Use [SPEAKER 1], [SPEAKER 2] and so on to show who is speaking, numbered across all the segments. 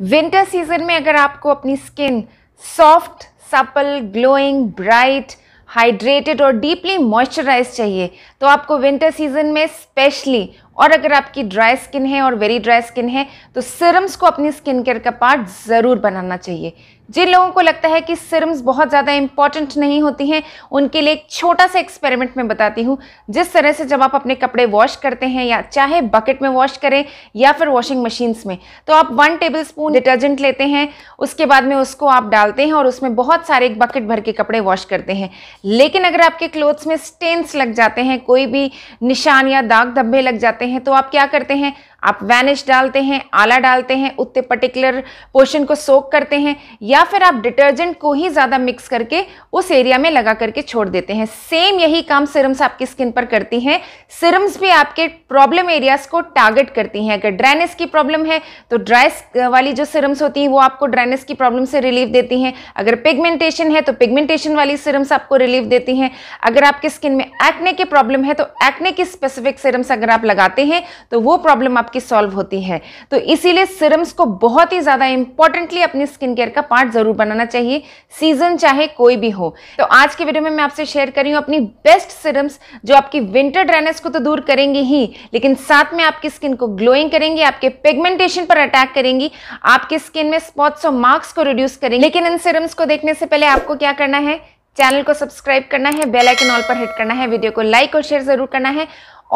[SPEAKER 1] Winter season में अगर आपको अपनी skin soft supple glowing bright hydrated और डीपली मॉइस्चराइज चाहिए तो आपको विंटर सीजन में स्पेशली और अगर आपकी ड्राई स्किन है और वेरी ड्राई स्किन है तो सिरम्स को अपनी स्किन केयर का पार्ट ज़रूर बनाना चाहिए जिन लोगों को लगता है कि सिरम्स बहुत ज़्यादा इंपॉर्टेंट नहीं होती हैं उनके लिए एक छोटा सा एक्सपेरिमेंट मैं बताती हूँ जिस तरह से जब आप अपने कपड़े वॉश करते हैं या चाहे बकेट में वॉश करें या फिर वॉशिंग मशीन्स में तो आप वन टेबल स्पून डिटर्जेंट लेते हैं उसके बाद में उसको आप डालते हैं और उसमें बहुत सारे एक बकेट भर के कपड़े वॉश करते हैं लेकिन अगर आपके क्लोथ्स में स्टेन्स लग जाते हैं कोई भी निशान या दाग धब्बे लग जाते हैं तो आप क्या करते हैं आप वैनिश डालते हैं आला डालते हैं उतने पर्टिकुलर पोर्शन को सोक करते हैं या फिर आप डिटर्जेंट को ही ज़्यादा मिक्स करके उस एरिया में लगा करके छोड़ देते हैं सेम यही काम सिरम्स आपकी स्किन पर करती हैं सिरम्स भी आपके प्रॉब्लम एरियाज को टारगेट करती हैं अगर ड्राइनेस की प्रॉब्लम है तो ड्राई वाली जो सिरम्स होती हैं वो आपको ड्राइनेस की प्रॉब्लम से रिलीफ देती हैं अगर पिगमेंटेशन है तो पिगमेंटेशन वाली सिरम्स आपको रिलीफ देती हैं अगर आपके स्किन में एक्ने की प्रॉब्लम है तो एक्ने की स्पेसिफिक सिरम्स अगर आप लगाते हैं तो वो प्रॉब्लम आप आपकी सॉल्व होती है तो इसीलिए सिरम्स को बहुत ही ज़्यादा इंपॉर्टेंटली अपनी स्किन केयर का पार्ट ज़रूर बनाना चाहिए सीजन चाहे कोई भी हो तो आज के वीडियो में मैं आपसे शेयर कर रही हूं अपनी बेस्ट सिरम्स जो आपकी विंटर ड्राइनेस को तो दूर करेंगी ही लेकिन साथ में आपकी स्किन को ग्लोइंग करेंगी आपके पिगमेंटेशन पर अटैक करेंगी आपके स्किन में स्पॉट्स और मार्क्स को रिड्यूस करेंगे लेकिन इन सिरम्स को देखने से पहले आपको क्या करना है चैनल को सब्सक्राइब करना है बेल आइकन ऑल पर हिट करना है वीडियो को लाइक और शेयर जरूर करना है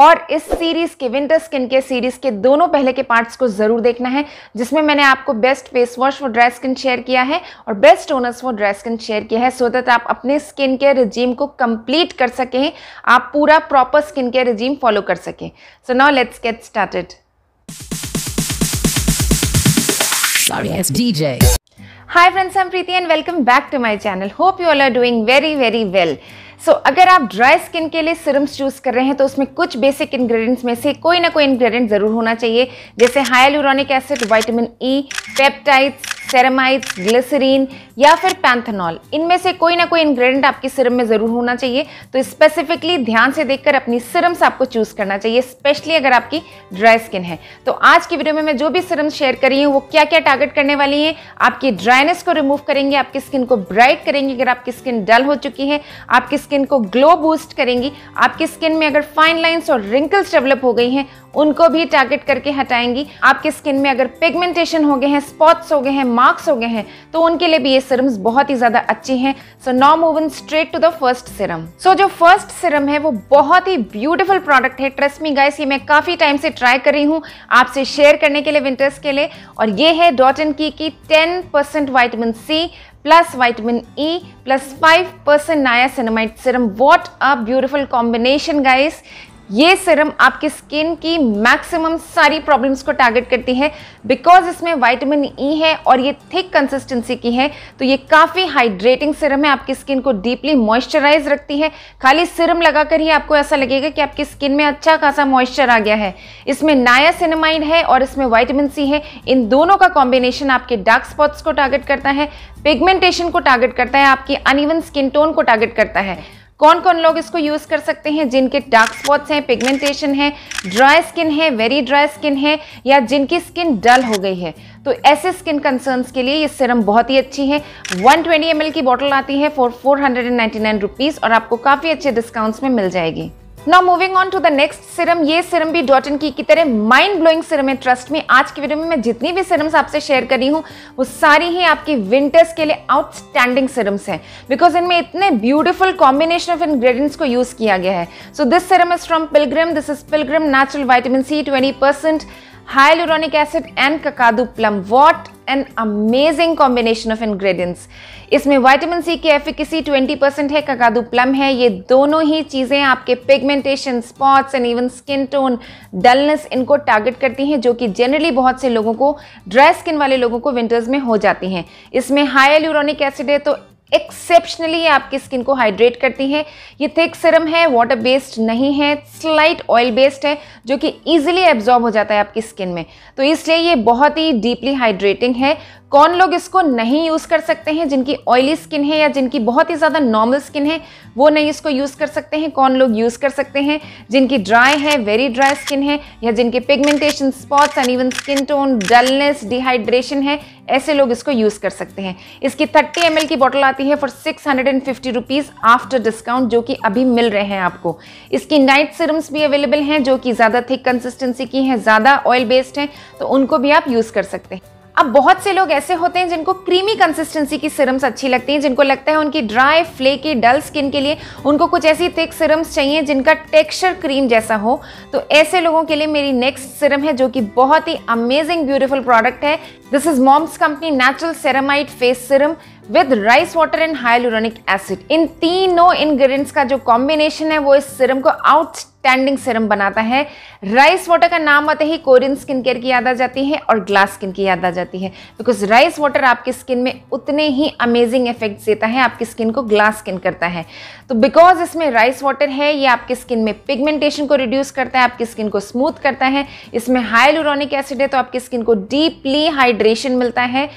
[SPEAKER 1] और इस सीरीज़ के विंटर स्किन के सीरीज़ के दोनों पहले के पार्ट्स को ज़रूर देखना है जिसमें मैंने आपको best face wash for dry skin share किया है और best toners for dry skin share किया है सो दैट आप अपने स्किन केयर रिजीम को कंप्लीट कर सकें आप पूरा proper skin care regime follow कर सकें so now let's get started hi friends I'm Preeti and welcome back to my channel. Hope you are doing very very well well. So so, अगर आप dry skin के लिए serums choose कर रहे हैं तो उसमें कुछ बेसिक इंग्रेडिएंट्स में से कोई ना कोई इंग्रेडिएंट ज़रूर होना चाहिए जैसे hyaluronic acid vitamin E peptides ceramides glycerin या फिर पैंथनॉल इनमें से कोई ना कोई इंग्रेडिएंट आपकी सिरम में ज़रूर होना चाहिए तो स्पेसिफिकली ध्यान से देखकर अपनी सिरम्स आपको चूज़ करना चाहिए स्पेशली अगर आपकी ड्राई स्किन है तो आज की वीडियो में मैं जो भी सिरम्स शेयर करी हूँ वो क्या क्या टारगेट करने वाली हैं आपकी ड्राइनेस को रिमूव करेंगे आपकी स्किन को ब्राइट करेंगी अगर आपकी स्किन डल हो चुकी है आपकी स्किन को ग्लो बूस्ट करेंगी आपकी स्किन में अगर फाइन लाइन्स और रिंकल्स डेवलप हो गई हैं उनको भी टारगेट करके हटाएंगी आपके स्किन में अगर पिगमेंटेशन हो गए हैं स्पॉट्स हो गए हैं मार्क्स हो गए हैं तो उनके लिए भी ये सिरम्स बहुत ही ज़्यादा अच्छी हैं so now moving straight to the first serum so जो फर्स्ट सिरम है वो बहुत ही ब्यूटीफुल प्रोडक्ट है ट्रस्ट मी गाइस ये मैं काफ़ी टाइम से ट्राई कर रही हूँ आपसे शेयर करने के लिए विंटर्स के लिए और ये है डॉट एंड की की percent vitamin C plus vitamin E plus five percent niacinamide serum what a beautiful combination guys ये सिरम आपकी स्किन की मैक्सिमम सारी प्रॉब्लम्स को टारगेट करती है बिकॉज इसमें वाइटामिन ई e है और ये थिक कंसिस्टेंसी की है तो ये काफ़ी हाइड्रेटिंग सिरम है आपकी स्किन को डीपली मॉइस्चराइज रखती है खाली सिरम लगाकर ही आपको ऐसा लगेगा कि आपकी स्किन में अच्छा खासा मॉइस्चर आ गया है इसमें नायासिनेमाइड है और इसमें वाइटामिन सी है इन दोनों का कॉम्बिनेशन आपके डार्क स्पॉट्स को टारगेट करता है पिगमेंटेशन को टारगेट करता है आपकी अनइवन स्किन टोन को टारगेट करता है कौन कौन लोग इसको यूज़ कर सकते हैं जिनके डार्क स्पॉट्स हैं पिगमेंटेशन है ड्राई स्किन है वेरी ड्राई स्किन है या जिनकी स्किन डल हो गई है तो ऐसे स्किन कंसर्न्स के लिए ये सिरम बहुत ही अच्छी है 120 ट्वेंटी की बॉटल आती है फॉर फोर हंड्रेड और आपको काफ़ी अच्छे डिस्काउंट्स में मिल जाएगी now moving on to the next serum ये सिरम भी डॉट इन की, तरह माइंड ब्लोइंग सिरम है ट्रस्ट में आज की वीडियो में मैं जितनी भी सिरम्स आपसे शेयर करी हूँ वो सारी ही आपकी विंटर्स के लिए आउटस्टैंडिंग सिरम्स हैं बिकॉज इनमें इतने ब्यूटिफुल कॉम्बिनेशन ऑफ इन्ग्रेडियंट्स को यूज़ किया गया है so this serum is from Pilgrim this is Pilgrim natural vitamin C twenty percent hyaluronic acid and Kakadu plum what an amazing combination of ingredients इसमें vitamin C की efficacy 20 percent है ककादू plum है ये दोनों ही चीज़ें आपके pigmentation spots and even skin tone dullness इनको टारगेट करती हैं जो कि जनरली बहुत से लोगों को ड्राई स्किन वाले लोगों को विंटर्स में हो जाती हैं इसमें हाई एल्यूरोनिक एसिड है तो एक्सेप्शनली आपकी स्किन को हाइड्रेट करती है ये थिक सिरम है वाटर बेस्ड नहीं है स्लाइट ऑयल बेस्ड है जो कि ईजिली एब्जॉर्ब हो जाता है आपकी स्किन में तो इसलिए ये बहुत ही डीपली हाइड्रेटिंग है कौन लोग इसको नहीं यूज़ कर सकते हैं जिनकी ऑयली स्किन है या जिनकी बहुत ही ज़्यादा नॉर्मल स्किन है वो नहीं इसको यूज़ कर सकते हैं कौन लोग यूज़ कर सकते हैं जिनकी ड्राई है वेरी ड्राई स्किन है या जिनके pigmentation spots even skin tone dullness dehydration है ऐसे लोग इसको यूज़ कर सकते हैं इसकी 30 एम की बॉटल आती है for six hundred after discount जो कि अभी मिल रहे हैं आपको इसकी नाइट सिरम्स भी अवेलेबल हैं जो कि ज़्यादा थिक कंसिस्टेंसी की हैं ज़्यादा ऑयल बेस्ड हैं तो उनको भी आप यूज़ कर सकते हैं अब बहुत से लोग ऐसे होते हैं जिनको क्रीमी कंसिस्टेंसी की सिरम्स अच्छी लगती हैं जिनको लगता है उनकी ड्राई फ्लेकी डल स्किन के लिए उनको कुछ ऐसी थिक सिरम्स चाहिए जिनका टेक्सचर क्रीम जैसा हो तो ऐसे लोगों के लिए मेरी नेक्स्ट सिरम है जो कि बहुत ही अमेजिंग ब्यूटीफुल प्रोडक्ट है this is Mom's company natural ceramide face serum with rice water and hyaluronic acid इन तीनों इनग्रीडियंट्स का जो कॉम्बिनेशन है वो इस सिरम को आउट स्टैंडिंग सिरम बनाता है राइस वाटर का नाम आते ही कोरियन स्किन केयर की याद आ जाती है और ग्लास स्किन की याद आ जाती है बिकॉज राइस वाटर आपकी स्किन में उतने ही अमेजिंग इफेक्ट्स देता है आपकी स्किन को ग्लास स्किन करता है तो बिकॉज इसमें राइस वाटर है ये आपकी स्किन में पिगमेंटेशन को रिड्यूस करता है आपकी स्किन को स्मूथ करता है इसमें लुरोनिक एसिड है तो आपकी स्किन को डीपली हाइड्रेशन मिलता है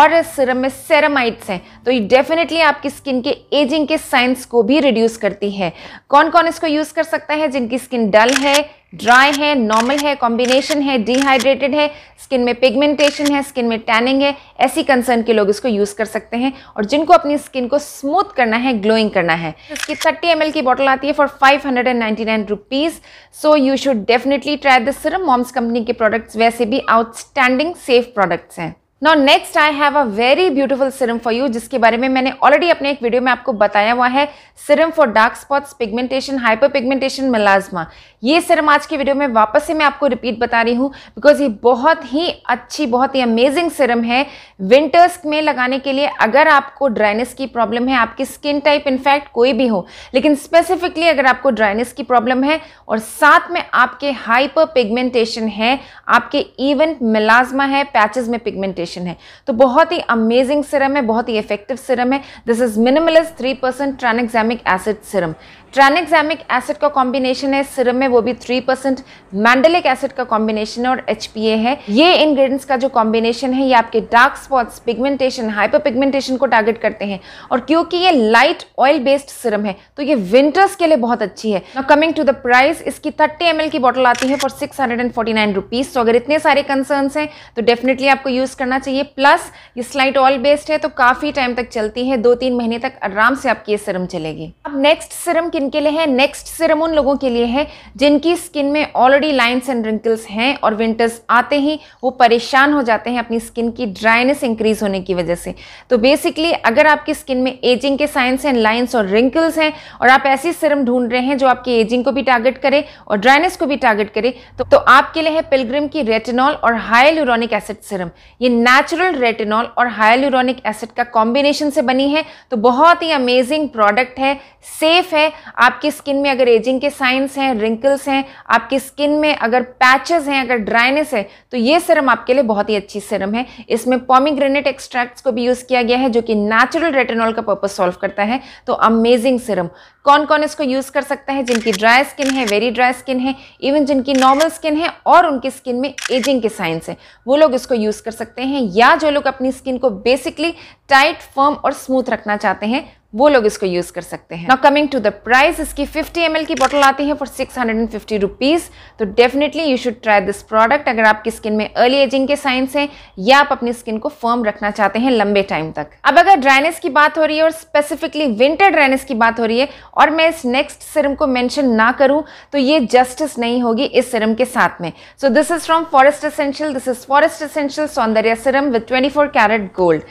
[SPEAKER 1] और सिरम में सेरामाइड्स हैं तो ये डेफिनेटली आपकी स्किन के एजिंग के साइंस को भी रिड्यूस करती है कौन कौन इसको यूज़ कर सकता है जिनकी इनकी स्किन डल है ड्राई है नॉर्मल है कॉम्बिनेशन है डिहाइड्रेटेड है स्किन में पिगमेंटेशन है स्किन में टैनिंग है ऐसी कंसर्न के लोग इसको यूज़ कर सकते हैं और जिनको अपनी स्किन को स्मूथ करना है ग्लोइंग करना है इसकी 30 एम की बॉटल आती है for 599 hundred and ninety nine rupees so you should definitely try this serum Mom's company के प्रोडक्ट्स वैसे भी आउटस्टैंडिंग सेफ प्रोडक्ट्स हैं now next I have a very beautiful serum for you जिसके बारे में मैंने ऑलरेडी अपने एक वीडियो में आपको बताया हुआ है serum for dark spots pigmentation hyper pigmentation melasma ये सिरम आज की वीडियो में वापस से मैं आपको रिपीट बता रही हूँ बिकॉज ये बहुत ही अच्छी बहुत ही अमेजिंग सिरम है विंटर्स में लगाने के लिए अगर आपको ड्राइनेस की प्रॉब्लम है आपकी स्किन टाइप इनफैक्ट कोई भी हो लेकिन स्पेसिफिकली अगर आपको ड्राइनेस की प्रॉब्लम है और साथ में आपके हाइपर पिगमेंटेशन है आपके इवन मिलाजमा है पैचेज में पिगमेंटेशन फॉर्मुलेशन है तो बहुत ही अमेजिंग सिरम है बहुत ही इफेक्टिव सिरम है this is Minimalist three percent tranexamic acid serum tranexamic acid का कॉम्बिनेशन है सिरम में वो भी थ्री परसेंट मैंडलिक एसिड का कॉम्बिनेशन है और एच है ये इंग्रेडिएंट्स का जो कॉम्बिनेशन है ये आपके dark spots pigmentation hyper pigmentation को टारगेट करते हैं और क्योंकि ये लाइट ऑयल बेस्ड सिरम है तो ये विंटर्स के लिए बहुत अच्छी है now coming to the price इसकी थर्टी एम की बॉटल आती है फॉर सिक्स हंड्रेड तो अगर इतने सारे कंसर्न हैं तो डेफिनेटली आपको यूज करना चाहिए प्लस ये स्लाइट ऑयल बेस्ड है तो काफी टाइम तक चलती है दो तीन महीने तक आराम से आपकी ये सिरम चलेगी अब नेक्स्ट सिरम की जिनके लिए है नेक्स्ट सिरम उन लोगों के लिए है जिनकी स्किन में ऑलरेडी लाइन्स एंड रिंकल्स हैं और विंटर्स आते ही वो परेशान हो जाते हैं अपनी स्किन की ड्राइनेस इंक्रीज होने की वजह से तो बेसिकली अगर आपकी स्किन में एजिंग के साइंस एंड लाइन्स और रिंकल्स हैं और आप ऐसी सिरम ढूंढ रहे हैं जो आपकी एजिंग को भी टारगेट करे और ड्राइनेस को भी टारगेट करे तो, तो आपके लिए है पिलग्रिम की रेटिनॉल और हाइलूरोनिक एसिड सिरम ये नेचुरल रेटिनॉल और हाइलूरोनिक एसिड का कॉम्बिनेशन से बनी है तो बहुत ही अमेजिंग प्रोडक्ट है सेफ है आपकी स्किन में अगर एजिंग के साइंस हैं रिंकल्स हैं आपकी स्किन में अगर पैचेस हैं अगर ड्राइनेस है तो ये सिरम आपके लिए बहुत ही अच्छी सिरम है इसमें पॉमीग्रेनेट एक्सट्रैक्ट्स को भी यूज़ किया गया है जो कि नेचुरल रेटेनॉल का पर्पज सॉल्व करता है तो अमेजिंग सिरम कौन कौन इसको यूज़ कर सकता है जिनकी ड्राई स्किन है वेरी ड्राई स्किन है इवन जिनकी नॉर्मल स्किन है और उनकी स्किन में एजिंग के साइंस है वो लोग इसको यूज़ कर सकते हैं या जो लोग अपनी स्किन को बेसिकली टाइट फर्म और स्मूथ रखना चाहते हैं वो लोग इसको यूज कर सकते हैं now coming to the price इसकी 50 ml की बॉटल आती है फॉर 650 हंड्रेड तो definitely you should try this product अगर आपकी स्किन में अर्ली एजिंग के साइंस हैं या आप अपनी स्किन को फर्म रखना चाहते हैं लंबे टाइम तक अब अगर ड्राइनेस की बात हो रही है और स्पेसिफिकली विंटर ड्राइनेस की बात हो रही है और मैं इस नेक्स्ट सिरम को मैंशन ना करूं तो ये जस्टिस नहीं होगी इस सिरम के साथ में so this is from Forest Essentials this is Forest Essentials Saundarya serum with twenty carat gold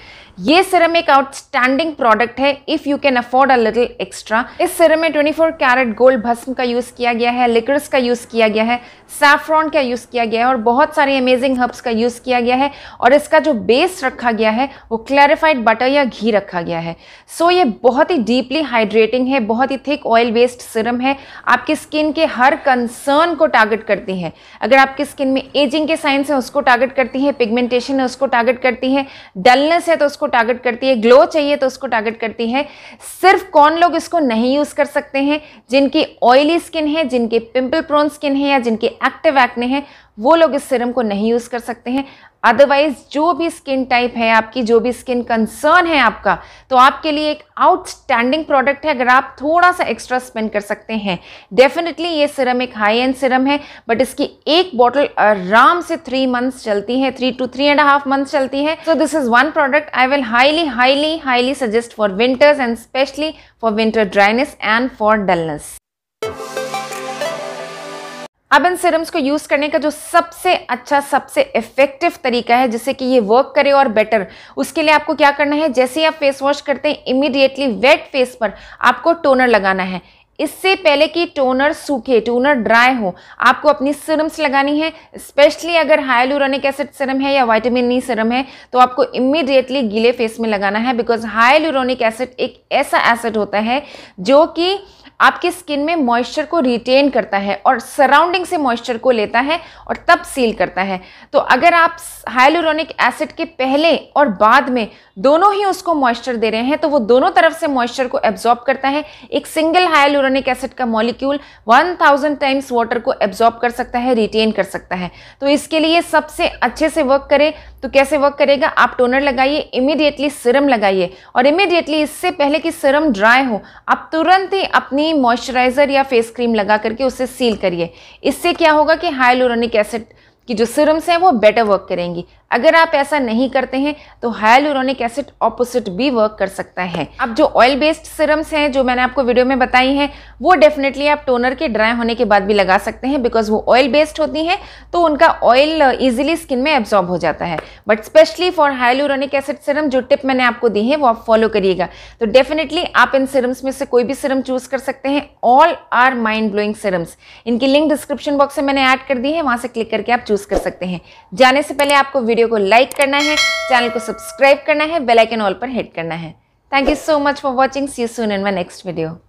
[SPEAKER 1] ये सिरम एक आउटस्टैंडिंग प्रोडक्ट है if you can afford a little extra इस सिरम में 24 कैरेट गोल्ड भस्म का यूज़ किया गया है लिकर्स का यूज़ किया गया है सैफ्रॉन का यूज़ किया गया है और बहुत सारे अमेजिंग हर्ब्स का यूज़ किया गया है और इसका जो बेस रखा गया है वो क्लैरिफाइड बटर या घी रखा गया है सो so, ये बहुत ही डीपली हाइड्रेटिंग है बहुत ही थिक ऑयल बेस्ड सिरम है आपकी स्किन के हर कंसर्न को टारगेट करती है अगर आपकी स्किन में एजिंग के साइंस है उसको टारगेट करती है पिगमेंटेशन है उसको टारगेट करती है डलनेस है तो उसको उसको टारगेट करती है ग्लो चाहिए तो उसको टारगेट करती है सिर्फ कौन लोग इसको नहीं यूज़ कर सकते हैं जिनकी ऑयली स्किन है जिनके पिंपल प्रोन स्किन है या जिनके एक्टिव एक्ने हैं वो लोग इस सिरम को नहीं यूज़ कर सकते हैं अदरवाइज जो भी स्किन टाइप है आपकी जो भी स्किन कंसर्न है आपका तो आपके लिए एक आउटस्टैंडिंग प्रोडक्ट है अगर आप थोड़ा सा एक्स्ट्रा स्पेंड कर सकते हैं डेफिनेटली ये सिरम एक हाई एंड सिरम है बट इसकी एक बॉटल आराम से थ्री मंथ्स चलती है three to three and half months चलती है so this is one product I will highly highly highly suggest for winters and specially for winter dryness and for dullness अब इन सिरम्स को use करने का जो सबसे अच्छा सबसे इफेक्टिव तरीका है जिससे कि ये वर्क करे और बेटर उसके लिए आपको क्या करना है जैसे ही आप फेस वॉश करते हैं इमीडिएटली वेट फेस पर आपको टोनर लगाना है इससे पहले कि टोनर सूखे टोनर ड्राई हो आपको अपनी सिरम्स लगानी है स्पेशली अगर हाइलूरोनिक एसिड सिरम है या वाइटामिन नी सिरम है तो आपको इमीडिएटली गीले फेस में लगाना है बिकॉज हाइलूरोनिक एसिड एक ऐसा एसिड होता है जो कि आपकी स्किन में मॉइस्चर को रिटेन करता है और सराउंडिंग से मॉइस्चर को लेता है और तब सील करता है तो अगर आप हाइलोरोनिक एसिड के पहले और बाद में दोनों ही उसको मॉइस्चर दे रहे हैं तो वो दोनों तरफ से मॉइस्चर को एब्जॉर्ब करता है एक सिंगल हाइलोर हियालुरोनिक एसिड का मॉलिक्यूल 1000 टाइम्स वाटर को एब्जॉर्ब कर सकता है रिटेन कर सकता है तो इसके लिए सबसे अच्छे से वर्क करे तो कैसे वर्क करेगा आप टोनर लगाइए इमीडिएटली सिरम लगाइए और इमीडिएटली इससे पहले कि सिरम ड्राई हो आप तुरंत ही अपनी मॉइस्चराइजर या फेस क्रीम लगा करके उसे सील करिए इससे क्या होगा कि हाइलोरोनिक एसिड की जो सिरम्स हैं वो बेटर वर्क करेंगी अगर आप ऐसा नहीं करते हैं तो हायलोरोनिक एसिड ऑपोजिट भी वर्क कर सकता है अब जो ऑयल बेस्ड सिरम्स हैं जो मैंने आपको वीडियो में बताई हैं वो डेफिनेटली आप टोनर के ड्राई होने के बाद भी लगा सकते हैं बिकॉज वो ऑयल बेस्ड होती हैं तो उनका ऑयल ईजिली स्किन में एब्जॉर्ब हो जाता है but specially for hyaluronic acid serum जो टिप मैंने आपको दी है वो आप फॉलो करिएगा तो डेफिनेटली आप इन सिरम्स में से कोई भी सिरम चूज कर सकते हैं all are mind blowing serums इनकी लिंक डिस्क्रिप्शन बॉक्स में मैंने ऐड कर दी है वहां से क्लिक करके आप चूज कर सकते हैं जाने से पहले आपको वीडियो वीडियो को लाइक करना है चैनल को सब्सक्राइब करना है बेलाइकन ऑल पर हिट करना है thank you so much for watching see soon in my next video